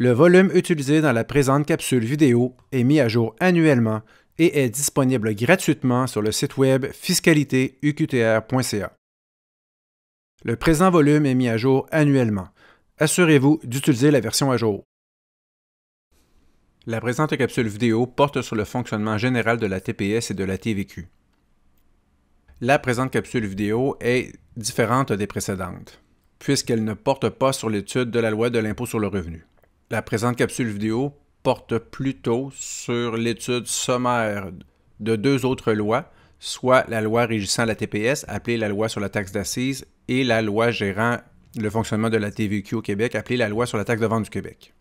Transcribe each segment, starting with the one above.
Le volume utilisé dans la présente capsule vidéo est mis à jour annuellement et est disponible gratuitement sur le site web fiscalitéuqtr.ca. Le présent volume est mis à jour annuellement. Assurez-vous d'utiliser la version à jour. La présente capsule vidéo porte sur le fonctionnement général de la TPS et de la TVQ. La présente capsule vidéo est différente des précédentes, puisqu'elle ne porte pas sur l'étude de la loi de l'impôt sur le revenu. La présente capsule vidéo porte plutôt sur l'étude sommaire de deux autres lois, soit la loi régissant la TPS, appelée la loi sur la taxe d'assises, et la loi gérant le fonctionnement de la TVQ au Québec, appelée la loi sur la taxe de vente du Québec.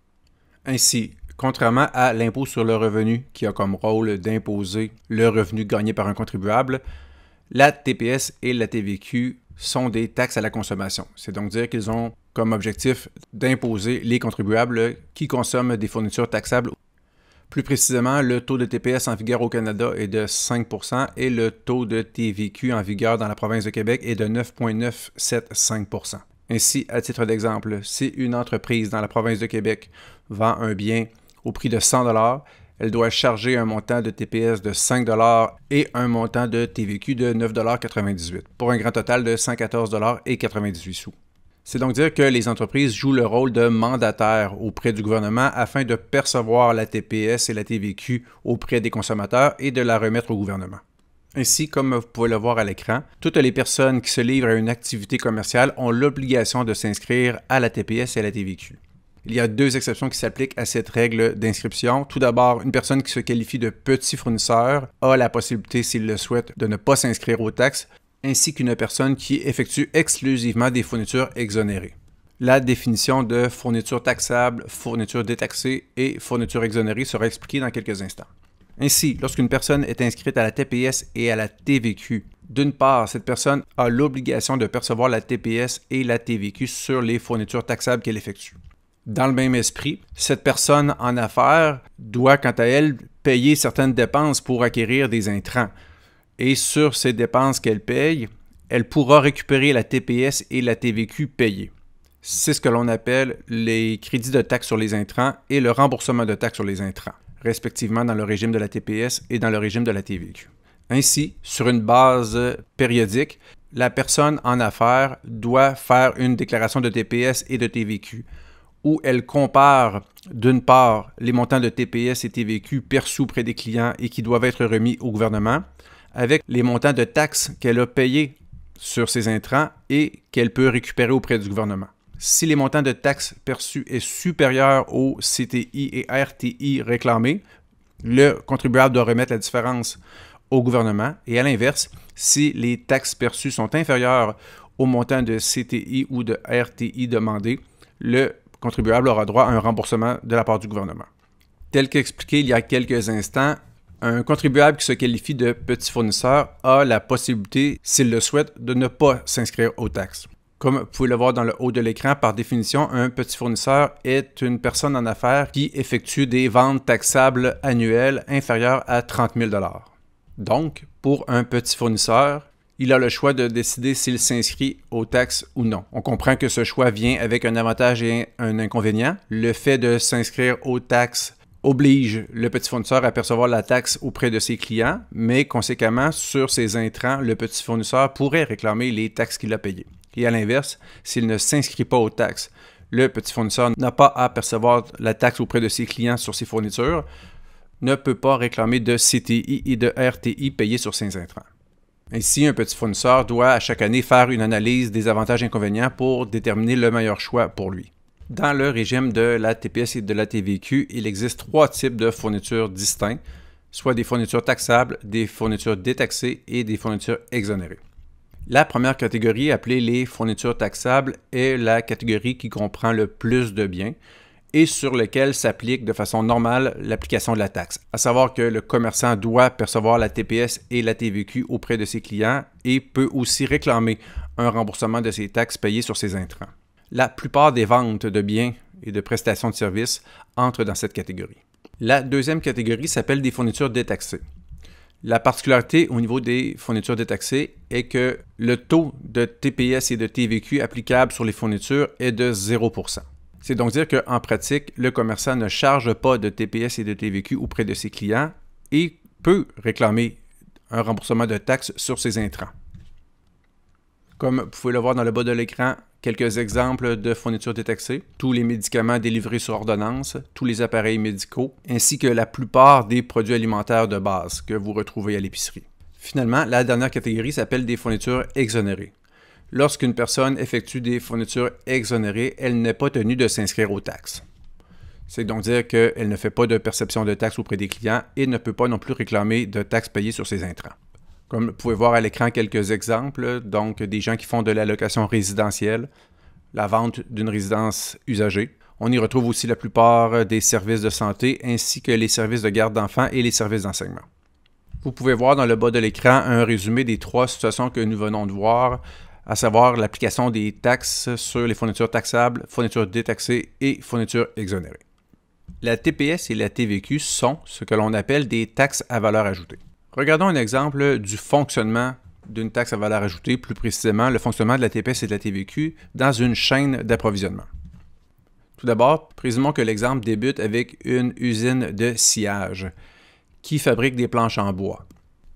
Ainsi, contrairement à l'impôt sur le revenu, qui a comme rôle d'imposer le revenu gagné par un contribuable, la TPS et la TVQ sont des taxes à la consommation. C'est donc dire qu'ils ont comme objectif d'imposer les contribuables qui consomment des fournitures taxables. Plus précisément, le taux de TPS en vigueur au Canada est de 5 et le taux de TVQ en vigueur dans la province de Québec est de 9,975 Ainsi, à titre d'exemple, si une entreprise dans la province de Québec vend un bien au prix de 100 elle doit charger un montant de TPS de 5 et un montant de TVQ de 9,98 pour un grand total de 114,98 sous. C'est donc dire que les entreprises jouent le rôle de mandataire auprès du gouvernement afin de percevoir la TPS et la TVQ auprès des consommateurs et de la remettre au gouvernement. Ainsi, comme vous pouvez le voir à l'écran, toutes les personnes qui se livrent à une activité commerciale ont l'obligation de s'inscrire à la TPS et à la TVQ. Il y a deux exceptions qui s'appliquent à cette règle d'inscription. Tout d'abord, une personne qui se qualifie de petit fournisseur a la possibilité, s'il le souhaite, de ne pas s'inscrire aux taxes, ainsi qu'une personne qui effectue exclusivement des fournitures exonérées. La définition de fourniture taxable, fourniture détaxée et fourniture exonérée sera expliquée dans quelques instants. Ainsi, lorsqu'une personne est inscrite à la TPS et à la TVQ, d'une part, cette personne a l'obligation de percevoir la TPS et la TVQ sur les fournitures taxables qu'elle effectue. Dans le même esprit, cette personne en affaires doit, quant à elle, payer certaines dépenses pour acquérir des intrants et sur ces dépenses qu'elle paye, elle pourra récupérer la TPS et la TVQ payées. C'est ce que l'on appelle les crédits de taxes sur les intrants et le remboursement de taxes sur les intrants, respectivement dans le régime de la TPS et dans le régime de la TVQ. Ainsi, sur une base périodique, la personne en affaires doit faire une déclaration de TPS et de TVQ où elle compare d'une part les montants de TPS et TVQ perçus auprès des clients et qui doivent être remis au gouvernement, avec les montants de taxes qu'elle a payés sur ses intrants et qu'elle peut récupérer auprès du gouvernement. Si les montants de taxes perçus est supérieur au CTI et RTI réclamés, le contribuable doit remettre la différence au gouvernement. Et à l'inverse, si les taxes perçues sont inférieures au montant de CTI ou de RTI demandé, le contribuable aura droit à un remboursement de la part du gouvernement. Tel qu'expliqué il y a quelques instants, un contribuable qui se qualifie de petit fournisseur a la possibilité, s'il le souhaite, de ne pas s'inscrire aux taxes. Comme vous pouvez le voir dans le haut de l'écran, par définition, un petit fournisseur est une personne en affaires qui effectue des ventes taxables annuelles inférieures à 30 000 Donc, pour un petit fournisseur, il a le choix de décider s'il s'inscrit aux taxes ou non. On comprend que ce choix vient avec un avantage et un inconvénient. Le fait de s'inscrire aux taxes oblige le petit fournisseur à percevoir la taxe auprès de ses clients, mais conséquemment, sur ses intrants, le petit fournisseur pourrait réclamer les taxes qu'il a payées. Et à l'inverse, s'il ne s'inscrit pas aux taxes, le petit fournisseur n'a pas à percevoir la taxe auprès de ses clients sur ses fournitures, ne peut pas réclamer de CTI et de RTI payés sur ses intrants. Ainsi, un petit fournisseur doit à chaque année faire une analyse des avantages et inconvénients pour déterminer le meilleur choix pour lui. Dans le régime de la TPS et de la TVQ, il existe trois types de fournitures distincts, soit des fournitures taxables, des fournitures détaxées et des fournitures exonérées. La première catégorie, appelée les fournitures taxables, est la catégorie qui comprend le plus de biens et sur lequel s'applique de façon normale l'application de la taxe, à savoir que le commerçant doit percevoir la TPS et la TVQ auprès de ses clients et peut aussi réclamer un remboursement de ses taxes payées sur ses intrants. La plupart des ventes de biens et de prestations de services entrent dans cette catégorie. La deuxième catégorie s'appelle des fournitures détaxées. La particularité au niveau des fournitures détaxées est que le taux de TPS et de TVQ applicable sur les fournitures est de 0 C'est donc dire qu'en pratique, le commerçant ne charge pas de TPS et de TVQ auprès de ses clients et peut réclamer un remboursement de taxes sur ses intrants. Comme vous pouvez le voir dans le bas de l'écran, quelques exemples de fournitures détaxées, tous les médicaments délivrés sur ordonnance, tous les appareils médicaux, ainsi que la plupart des produits alimentaires de base que vous retrouvez à l'épicerie. Finalement, la dernière catégorie s'appelle des fournitures exonérées. Lorsqu'une personne effectue des fournitures exonérées, elle n'est pas tenue de s'inscrire aux taxes. C'est donc dire qu'elle ne fait pas de perception de taxes auprès des clients et ne peut pas non plus réclamer de taxes payées sur ses intrants. Comme vous pouvez voir à l'écran quelques exemples, donc des gens qui font de l'allocation résidentielle, la vente d'une résidence usagée. On y retrouve aussi la plupart des services de santé ainsi que les services de garde d'enfants et les services d'enseignement. Vous pouvez voir dans le bas de l'écran un résumé des trois situations que nous venons de voir, à savoir l'application des taxes sur les fournitures taxables, fournitures détaxées et fournitures exonérées. La TPS et la TVQ sont ce que l'on appelle des taxes à valeur ajoutée. Regardons un exemple du fonctionnement d'une taxe à valeur ajoutée, plus précisément le fonctionnement de la TPS et de la TVQ dans une chaîne d'approvisionnement. Tout d'abord, présumons que l'exemple débute avec une usine de sillage qui fabrique des planches en bois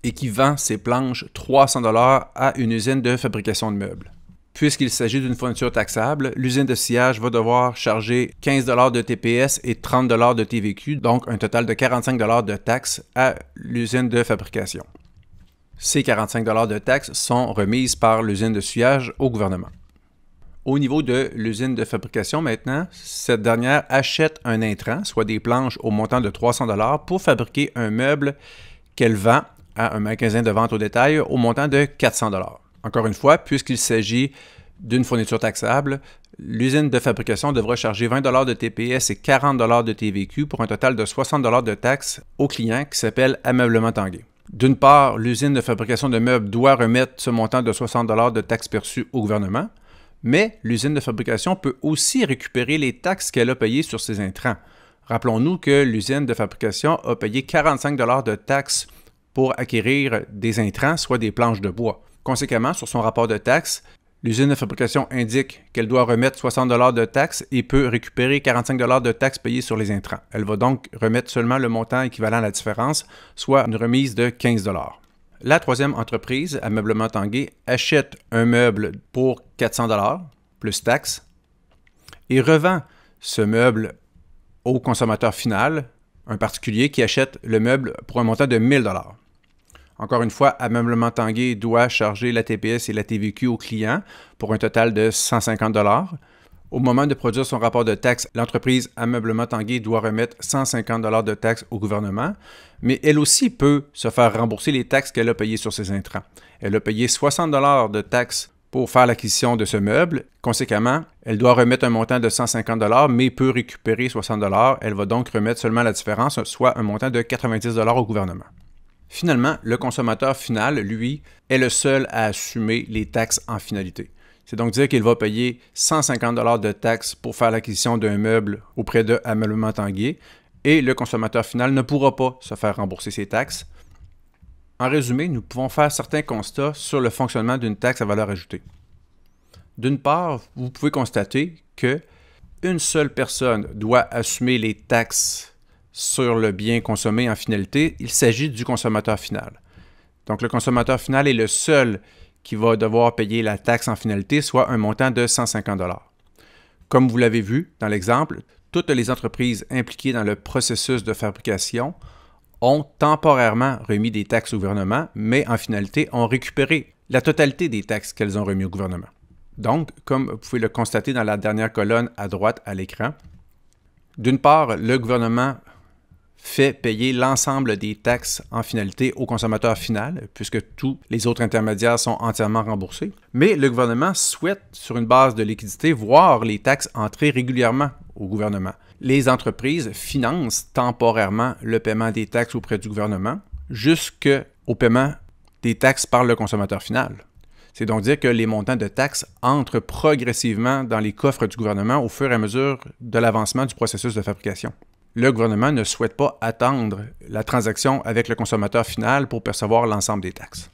et qui vend ses planches 300 dollars à une usine de fabrication de meubles. Puisqu'il s'agit d'une fourniture taxable, l'usine de sillage va devoir charger 15 de TPS et 30 de TVQ, donc un total de 45 de taxes à l'usine de fabrication. Ces 45 de taxes sont remises par l'usine de sillage au gouvernement. Au niveau de l'usine de fabrication maintenant, cette dernière achète un intrant, soit des planches au montant de 300 dollars pour fabriquer un meuble qu'elle vend à un magasin de vente au détail au montant de 400 encore une fois, puisqu'il s'agit d'une fourniture taxable, l'usine de fabrication devra charger 20 de TPS et 40 de TVQ pour un total de 60 de taxes au client qui s'appelle Ameublement Tanguay. D'une part, l'usine de fabrication de meubles doit remettre ce montant de 60 de taxes perçues au gouvernement, mais l'usine de fabrication peut aussi récupérer les taxes qu'elle a payées sur ses intrants. Rappelons-nous que l'usine de fabrication a payé 45 de taxes pour acquérir des intrants, soit des planches de bois. Conséquemment, sur son rapport de taxes, l'usine de fabrication indique qu'elle doit remettre 60 de taxes et peut récupérer 45 de taxes payées sur les intrants. Elle va donc remettre seulement le montant équivalent à la différence, soit une remise de 15 La troisième entreprise, Ameublement Tanguay, achète un meuble pour 400 plus taxes et revend ce meuble au consommateur final, un particulier qui achète le meuble pour un montant de 1000 encore une fois, Ameublement Tanguay doit charger la TPS et la TVQ au client pour un total de 150 au moment de produire son rapport de taxes, l'entreprise Ameublement Tanguay doit remettre 150 de taxes au gouvernement, mais elle aussi peut se faire rembourser les taxes qu'elle a payées sur ses intrants. Elle a payé 60 de taxes pour faire l'acquisition de ce meuble. Conséquemment, elle doit remettre un montant de 150 mais peut récupérer 60 Elle va donc remettre seulement la différence, soit un montant de 90 au gouvernement. Finalement, le consommateur final, lui, est le seul à assumer les taxes en finalité. C'est donc dire qu'il va payer 150 de taxes pour faire l'acquisition d'un meuble auprès de Ameublement et le consommateur final ne pourra pas se faire rembourser ses taxes. En résumé, nous pouvons faire certains constats sur le fonctionnement d'une taxe à valeur ajoutée. D'une part, vous pouvez constater que une seule personne doit assumer les taxes sur le bien consommé en finalité, il s'agit du consommateur final. Donc le consommateur final est le seul qui va devoir payer la taxe en finalité, soit un montant de 150 Comme vous l'avez vu dans l'exemple, toutes les entreprises impliquées dans le processus de fabrication ont temporairement remis des taxes au gouvernement, mais en finalité ont récupéré la totalité des taxes qu'elles ont remises au gouvernement. Donc, comme vous pouvez le constater dans la dernière colonne à droite à l'écran, d'une part, le gouvernement fait payer l'ensemble des taxes en finalité au consommateur final, puisque tous les autres intermédiaires sont entièrement remboursés. Mais le gouvernement souhaite, sur une base de liquidité, voir les taxes entrer régulièrement au gouvernement. Les entreprises financent temporairement le paiement des taxes auprès du gouvernement jusqu'au paiement des taxes par le consommateur final. C'est donc dire que les montants de taxes entrent progressivement dans les coffres du gouvernement au fur et à mesure de l'avancement du processus de fabrication le gouvernement ne souhaite pas attendre la transaction avec le consommateur final pour percevoir l'ensemble des taxes.